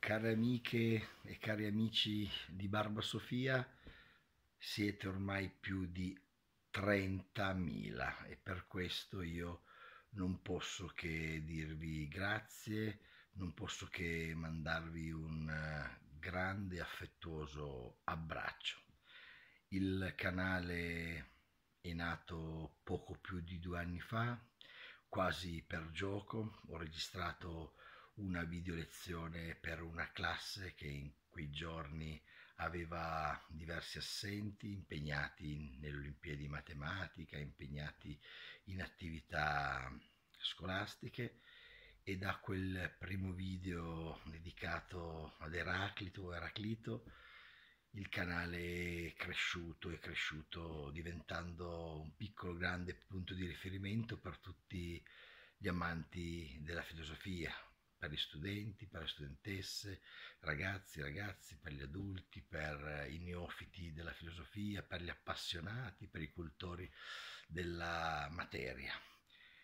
Care amiche e cari amici di Barba Sofia, siete ormai più di 30.000 e per questo io non posso che dirvi grazie, non posso che mandarvi un eh, grande affettuoso abbraccio. Il canale è nato poco più di due anni fa, quasi per gioco, ho registrato una video lezione per una classe che in quei giorni aveva diversi assenti impegnati nelle Olimpiadi di matematica, impegnati in attività scolastiche e da quel primo video dedicato ad Eraclito, o Eraclito il canale è cresciuto, e cresciuto diventando un piccolo grande punto di riferimento per tutti gli amanti della filosofia, per gli studenti, per le studentesse, ragazzi, ragazzi, per gli adulti, per i neofiti della filosofia, per gli appassionati, per i cultori della materia.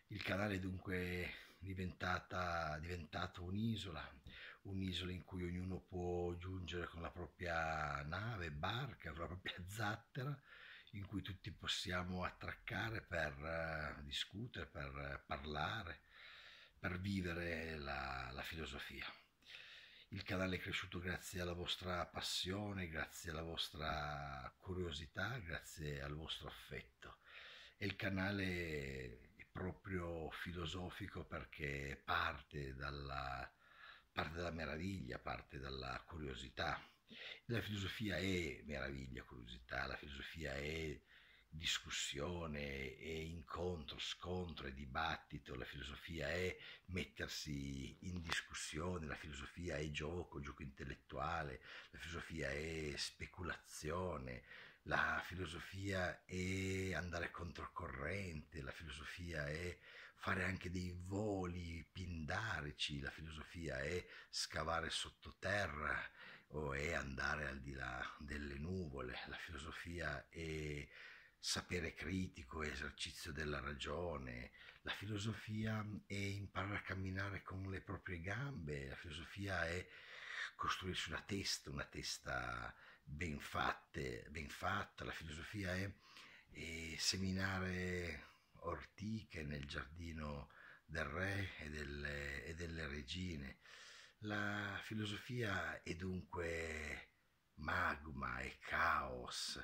Il canale è dunque diventata, diventato un'isola, un'isola in cui ognuno può giungere con la propria nave, barca, con la propria zattera, in cui tutti possiamo attraccare per eh, discutere, per eh, parlare, per vivere la, la filosofia. Il canale è cresciuto grazie alla vostra passione, grazie alla vostra curiosità, grazie al vostro affetto. E il canale è proprio filosofico perché parte dalla, parte dalla meraviglia, parte dalla curiosità. La filosofia è meraviglia, curiosità, la filosofia è discussione e incontro, scontro e dibattito, la filosofia è mettersi in discussione, la filosofia è gioco, gioco intellettuale, la filosofia è speculazione, la filosofia è andare controcorrente, la filosofia è fare anche dei voli pindarici, la filosofia è scavare sottoterra o è andare al di là delle nuvole, la filosofia è sapere critico, esercizio della ragione, la filosofia è imparare a camminare con le proprie gambe, la filosofia è costruirsi una testa, una testa ben, fatte, ben fatta, la filosofia è, è seminare ortiche nel giardino del re e delle, e delle regine. La filosofia è dunque magma e caos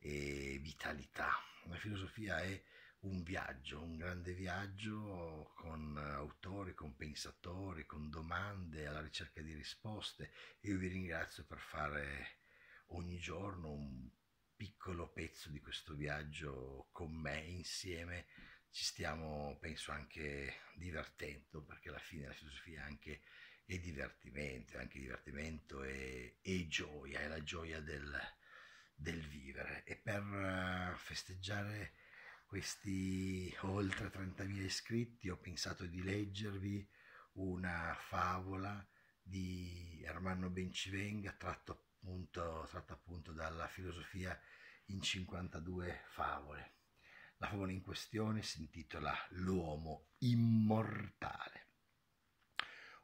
e vitalità. La filosofia è un viaggio, un grande viaggio con autori, con pensatori, con domande alla ricerca di risposte. Io vi ringrazio per fare ogni giorno un piccolo pezzo di questo viaggio con me insieme. Ci stiamo, penso, anche divertendo perché alla fine la filosofia è anche è divertimento, è anche divertimento e, e gioia, è la gioia del, del vivere e per eh, festeggiare questi oltre 30.000 iscritti ho pensato di leggervi una favola di Ermanno Bencivenga tratto appunto, tratta appunto dalla filosofia in 52 favole. La favola in questione si intitola L'uomo immortale.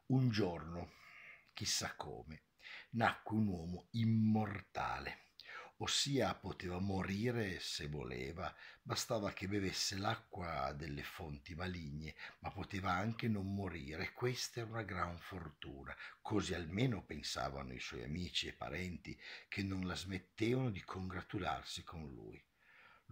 Un giorno, chissà come, nacque un uomo immortale ossia poteva morire se voleva, bastava che bevesse l'acqua delle fonti maligne, ma poteva anche non morire, questa era una gran fortuna, così almeno pensavano i suoi amici e parenti, che non la smettevano di congratularsi con lui.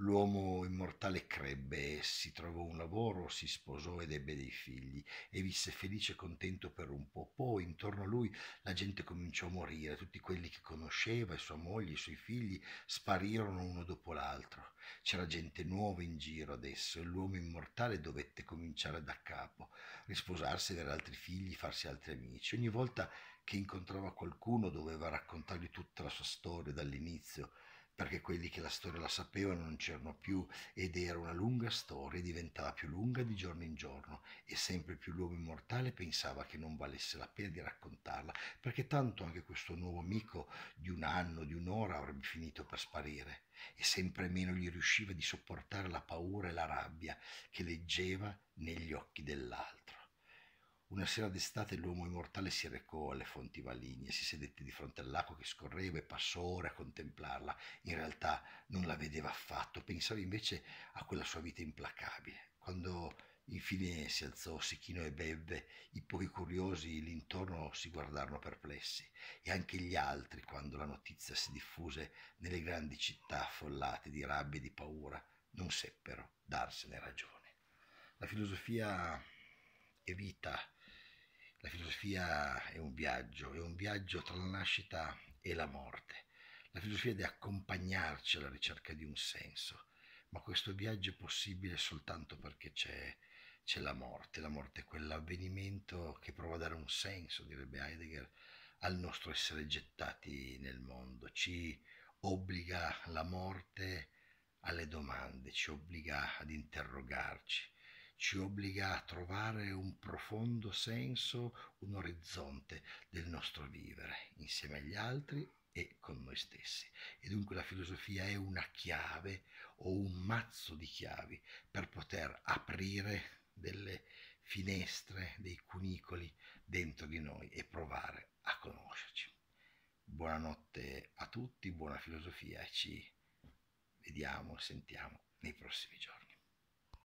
L'uomo immortale crebbe, si trovò un lavoro, si sposò ed ebbe dei figli e visse felice e contento per un po'. Poi intorno a lui la gente cominciò a morire, tutti quelli che conosceva, e sua moglie, i suoi figli, sparirono uno dopo l'altro. C'era gente nuova in giro adesso e l'uomo immortale dovette cominciare da capo, risposarsi, avere altri figli, farsi altri amici. Ogni volta che incontrava qualcuno doveva raccontargli tutta la sua storia dall'inizio perché quelli che la storia la sapevano non c'erano più ed era una lunga storia, diventava più lunga di giorno in giorno e sempre più l'uomo immortale pensava che non valesse la pena di raccontarla, perché tanto anche questo nuovo amico di un anno, di un'ora avrebbe finito per sparire e sempre meno gli riusciva di sopportare la paura e la rabbia che leggeva negli occhi dell'altro. Una sera d'estate l'uomo immortale si recò alle fonti maligne, si sedette di fronte all'acqua che scorreva e passò ore a contemplarla. In realtà non la vedeva affatto, pensava invece a quella sua vita implacabile. Quando infine si alzò si chinò e bevve, i pochi curiosi l'intorno si guardarono perplessi, e anche gli altri, quando la notizia si diffuse nelle grandi città affollate di rabbia e di paura, non seppero darsene ragione. La filosofia è vita, la filosofia è un viaggio, è un viaggio tra la nascita e la morte. La filosofia deve accompagnarci alla ricerca di un senso, ma questo viaggio è possibile soltanto perché c'è, c'è la morte. La morte è quell'avvenimento che prova a dare un senso, direbbe Heidegger, al nostro essere gettati nel mondo. Ci obbliga la morte alle domande, ci obbliga ad interrogarci ci obbliga a trovare un profondo senso, un orizzonte del nostro vivere insieme agli altri e con noi stessi. E dunque la filosofia è una chiave o un mazzo di chiavi per poter aprire delle finestre, dei cunicoli dentro di noi e provare a conoscerci. Buonanotte a tutti, buona filosofia e ci vediamo, sentiamo nei prossimi giorni.